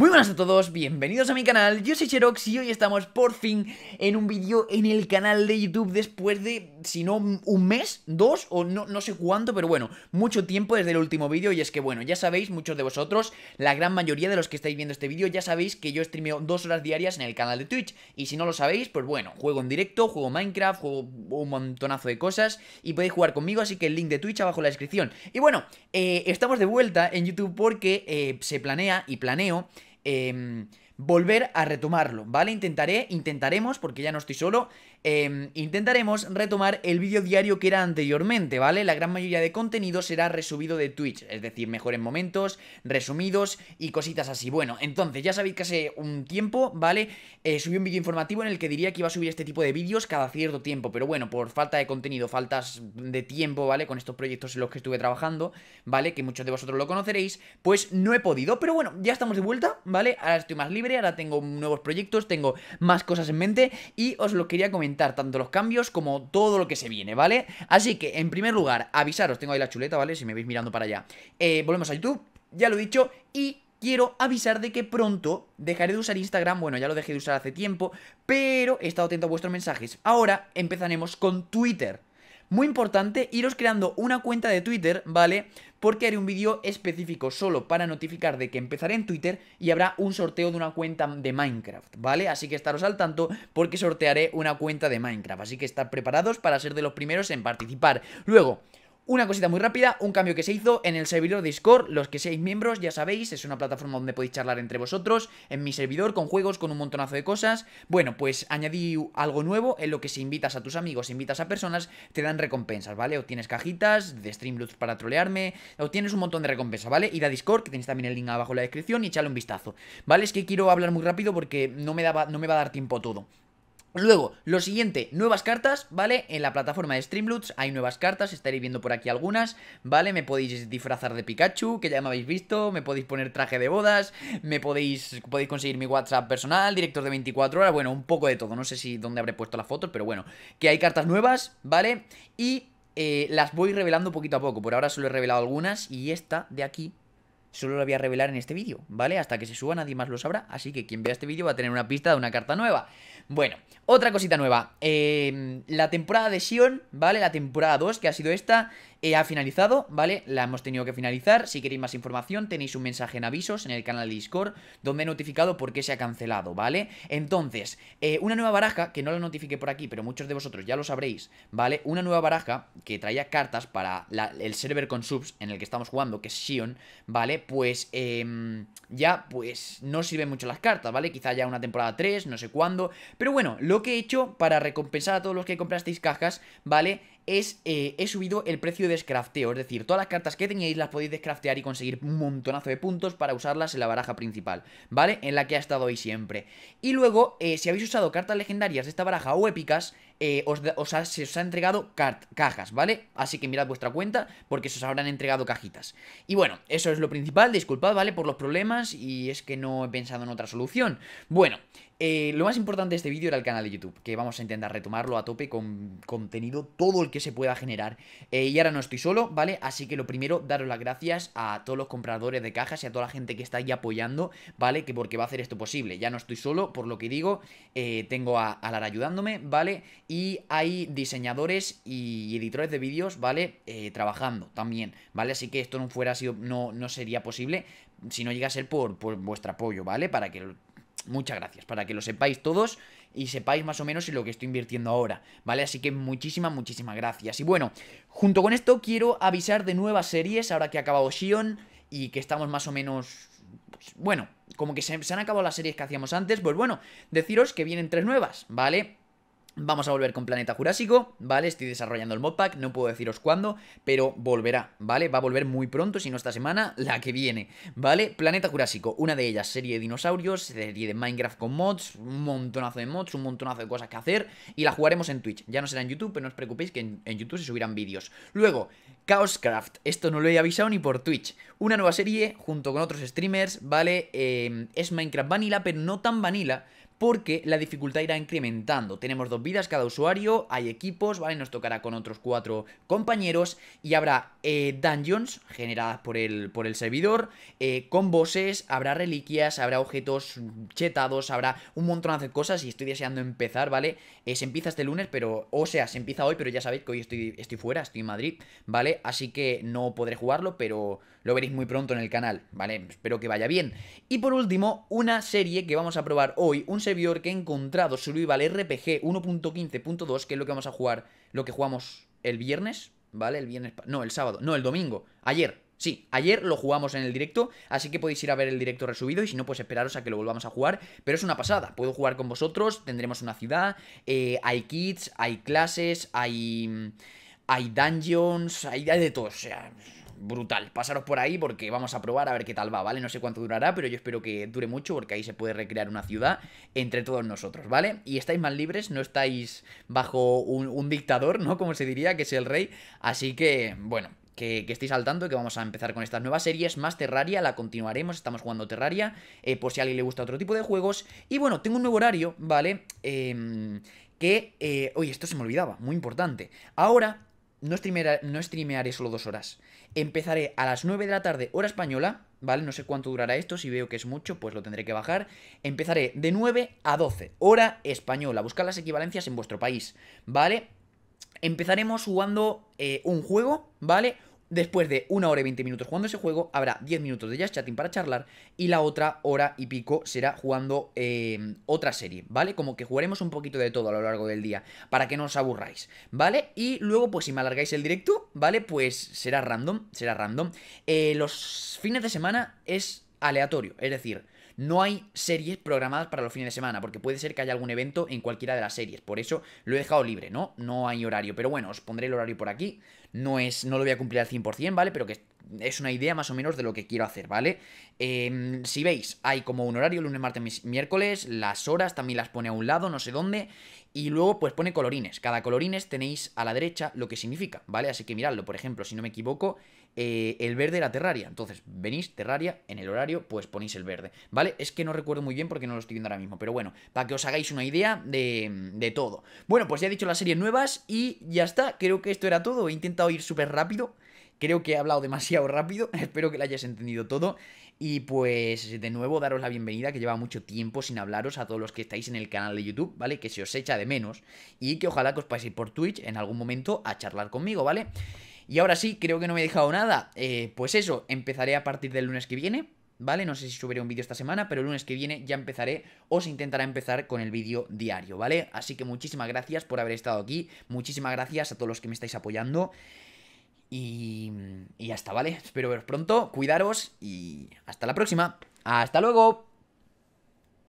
Muy buenas a todos, bienvenidos a mi canal, yo soy Xerox y hoy estamos por fin en un vídeo en el canal de YouTube después de, si no, un mes, dos o no, no sé cuánto, pero bueno, mucho tiempo desde el último vídeo y es que bueno, ya sabéis, muchos de vosotros, la gran mayoría de los que estáis viendo este vídeo, ya sabéis que yo streameo dos horas diarias en el canal de Twitch y si no lo sabéis, pues bueno, juego en directo, juego Minecraft, juego un montonazo de cosas y podéis jugar conmigo, así que el link de Twitch abajo en la descripción. Y bueno, eh, estamos de vuelta en YouTube porque eh, se planea y planeo eh, volver a retomarlo, ¿vale? Intentaré, intentaremos, porque ya no estoy solo, em, intentaremos retomar el vídeo diario que era anteriormente, ¿vale? La gran mayoría de contenido será resubido de Twitch, es decir, mejores momentos, resumidos y cositas así. Bueno, entonces, ya sabéis que hace un tiempo, ¿vale? Eh, subí un vídeo informativo en el que diría que iba a subir este tipo de vídeos cada cierto tiempo, pero bueno, por falta de contenido, faltas de tiempo, ¿vale? Con estos proyectos en los que estuve trabajando, ¿vale? Que muchos de vosotros lo conoceréis, pues no he podido, pero bueno, ya estamos de vuelta, ¿vale? Ahora estoy más libre ahora tengo nuevos proyectos, tengo más cosas en mente y os lo quería comentar, tanto los cambios como todo lo que se viene, ¿vale? Así que, en primer lugar, avisaros, tengo ahí la chuleta, ¿vale? Si me veis mirando para allá. Eh, volvemos a YouTube, ya lo he dicho, y quiero avisar de que pronto dejaré de usar Instagram, bueno, ya lo dejé de usar hace tiempo, pero he estado atento a vuestros mensajes. Ahora empezaremos con Twitter. Muy importante, iros creando una cuenta de Twitter, ¿vale? Porque haré un vídeo específico solo para notificar de que empezaré en Twitter y habrá un sorteo de una cuenta de Minecraft, ¿vale? Así que estaros al tanto porque sortearé una cuenta de Minecraft, así que estar preparados para ser de los primeros en participar. Luego, una cosita muy rápida, un cambio que se hizo en el servidor Discord, los que seáis miembros ya sabéis, es una plataforma donde podéis charlar entre vosotros, en mi servidor, con juegos, con un montonazo de cosas. Bueno, pues añadí algo nuevo en lo que si invitas a tus amigos, invitas a personas, te dan recompensas, ¿vale? Obtienes cajitas de Streamloops para trolearme, obtienes un montón de recompensas, ¿vale? Ir a Discord, que tenéis también el link abajo en la descripción, y echarle un vistazo, ¿vale? Es que quiero hablar muy rápido porque no me, daba, no me va a dar tiempo todo. Luego, lo siguiente, nuevas cartas, ¿vale? En la plataforma de Streamloots hay nuevas cartas, estaréis viendo por aquí algunas, ¿vale? Me podéis disfrazar de Pikachu, que ya me habéis visto, me podéis poner traje de bodas, me podéis, podéis conseguir mi WhatsApp personal, director de 24 horas, bueno, un poco de todo, no sé si dónde habré puesto las fotos, pero bueno, que hay cartas nuevas, ¿vale? Y eh, las voy revelando poquito a poco, por ahora solo he revelado algunas y esta de aquí Solo lo voy a revelar en este vídeo, ¿vale? Hasta que se suba nadie más lo sabrá, así que quien vea este vídeo va a tener una pista de una carta nueva. Bueno, otra cosita nueva. Eh, la temporada de Sion, ¿vale? La temporada 2, que ha sido esta, ha finalizado, ¿vale? La hemos tenido que finalizar. Si queréis más información, tenéis un mensaje en avisos en el canal de Discord donde he notificado por qué se ha cancelado, ¿vale? Entonces, eh, una nueva baraja, que no la notifique por aquí, pero muchos de vosotros ya lo sabréis, ¿vale? Una nueva baraja que traía cartas para el server con subs en el que estamos jugando, que es Sion, ¿vale? Pues em, ya, pues no sirven mucho las cartas, ¿vale? Quizá ya una temporada 3, no sé cuándo. Pero bueno, lo que he hecho para recompensar a todos los que comprasteis cajas, ¿vale? es, eh, he subido el precio de descrafteo, es decir, todas las cartas que teníais las podéis descraftear y conseguir un montonazo de puntos para usarlas en la baraja principal, ¿vale? En la que ha estado hoy siempre. Y luego, eh, si habéis usado cartas legendarias de esta baraja o épicas, eh, os, se os ha entregado cajas, ¿vale? Así que mirad vuestra cuenta porque se os habrán entregado cajitas. Y bueno, eso es lo principal, disculpad, ¿vale? Por los problemas y es que no he pensado en otra solución. Bueno, eh, lo más importante de este vídeo era el canal de YouTube, que vamos a intentar retomarlo a tope con contenido, todo el que se pueda generar. Eh, y ahora no estoy solo, ¿vale? Así que lo primero, daros las gracias a todos los compradores de cajas y a toda la gente que está ahí apoyando, ¿vale? Que porque va a hacer esto posible. Ya no estoy solo, por lo que digo, tengo a, a ayudándome, ¿vale? y hay diseñadores y editores de vídeos, ¿vale? Eh, trabajando también, ¿vale? Así que esto no fuera sido, no, no sería posible si no llega a ser por, vuestro apoyo, ¿vale? Para que muchas gracias, para que lo sepáis todos y sepáis más o menos en lo que estoy invirtiendo ahora, ¿vale? Así que muchísimas, muchísimas gracias. Y bueno, junto con esto quiero avisar de nuevas series, ahora que ha acabado Shion y que estamos más o menos... Pues, bueno, como que se han acabado las series que hacíamos antes, pues bueno, deciros que vienen tres nuevas, ¿vale? Vamos a volver con Planeta Jurásico, ¿vale? Estoy desarrollando el modpack, no puedo deciros cuándo, pero volverá, ¿vale? Va a volver muy pronto, si no esta semana, la que viene, ¿vale? Planeta Jurásico, una de ellas, serie de dinosaurios, serie de Minecraft con mods, un montonazo de mods, un montonazo de cosas que hacer, y la jugaremos en Twitch. Ya no será en YouTube, pero no os preocupéis que en, YouTube se subirán vídeos. Luego, Chaoscraft, esto no lo he avisado ni por Twitch. Una nueva serie, junto con otros streamers, ¿vale? Eh, es Minecraft Vanilla, pero no tan vanilla, porque la dificultad irá incrementando. Tenemos dos vidas cada usuario, hay equipos, ¿vale? Nos tocará con otros cuatro compañeros y habrá eh, dungeons generadas por el, por el servidor, eh, con bosses, habrá reliquias, habrá objetos chetados, habrá un montón de cosas y estoy deseando empezar, ¿vale? Eh, se empieza este lunes, pero, o sea, se empieza hoy, pero ya sabéis que hoy estoy, estoy fuera, estoy en Madrid, ¿vale? Así que no podré jugarlo, pero lo veréis muy pronto en el canal, ¿vale? Espero que vaya bien. Y por último, una serie que vamos a probar hoy, un que he encontrado Survival RPG 1.15.2, que es lo que vamos a jugar, lo que jugamos el viernes, ¿vale? El viernes, no, el sábado, no, el domingo, ayer, Sí, ayer lo jugamos en el directo, así que podéis ir a ver el directo resubido y si no, pues esperaros a que lo volvamos a jugar. Pero es una pasada, puedo jugar con vosotros, tendremos una ciudad, eh, hay kits, hay clases, hay... Hay dungeons, hay, hay de todo, o sea brutal. Pasaros por ahí porque vamos a probar a ver qué tal va, ¿vale? No sé cuánto durará, pero yo espero que dure mucho porque ahí se puede recrear una ciudad entre todos nosotros, ¿vale? Y estáis más libres, no estáis bajo un, dictador, ¿no? Como se diría, que es el rey. Así que, bueno, que, estáis estéis al tanto que vamos a empezar con estas nuevas series. Más Terraria, la continuaremos, estamos jugando Terraria, eh, por si a alguien le gusta otro tipo de juegos. Y bueno, tengo un nuevo horario, ¿vale? Em, que, eh, oye, esto se me olvidaba, muy importante. Ahora no streamearé, no solo dos horas. Empezaré a las 9 de la tarde, hora española, ¿vale? No sé cuánto durará esto, si veo que es mucho, pues lo tendré que bajar. Empezaré de 9 a 12, hora española. Buscar las equivalencias en vuestro país, ¿vale? Empezaremos jugando eh, un juego, ¿vale? Después de una hora y 20 minutos jugando ese juego, habrá 10 minutos de jazz chatting para charlar y la otra hora y pico será jugando em, otra serie, ¿vale? Como que jugaremos un poquito de todo a lo largo del día para que no os aburráis, ¿vale? Y luego, pues si me alargáis el directo, ¿vale? Pues será random, será random. Eh, los fines de semana es aleatorio, es decir, no hay series programadas para los fines de semana, porque puede ser que haya algún evento en cualquiera de las series. Por eso lo he dejado libre, ¿no? No hay horario. Pero bueno, os pondré el horario por aquí. No, es, no lo voy a cumplir al 100%, ¿vale? Pero que es una idea más o menos de lo que quiero hacer, ¿vale? Em, si veis, hay como un horario lunes, martes, miércoles, las horas también las pone a un lado, no sé dónde, y luego pues pone colorines. Cada colorines tenéis a la derecha lo que significa, ¿vale? Así que miradlo, por ejemplo, si no me equivoco, eh, el verde la Terraria. Entonces, venís Terraria, en el horario, pues ponéis el verde, ¿vale? Es que no recuerdo muy bien porque no lo estoy viendo ahora mismo, pero bueno, para que os hagáis una idea de, de todo. Bueno, pues ya he dicho las series nuevas y ya está, creo que esto era todo. He intentado ir súper rápido. Creo que he hablado demasiado rápido, espero que lo hayáis entendido todo. Y pues de nuevo daros la bienvenida, que lleva mucho tiempo sin hablaros a todos los que estáis en el canal de YouTube, ¿vale? Que se os echa de menos y que ojalá que os paséis por Twitch en algún momento a charlar conmigo, ¿vale? Y ahora sí, creo que no me he dejado nada. Eh, pues eso, empezaré a partir del lunes que viene. ¿vale? No sé si subiré un vídeo esta semana, pero el lunes que viene ya empezaré, o se intentará empezar con el vídeo diario, ¿vale? Así que muchísimas gracias por haber estado aquí, muchísimas gracias a todos los que me estáis apoyando y, y ya ¿vale? Espero veros pronto, cuidaros y hasta la próxima. ¡Hasta luego!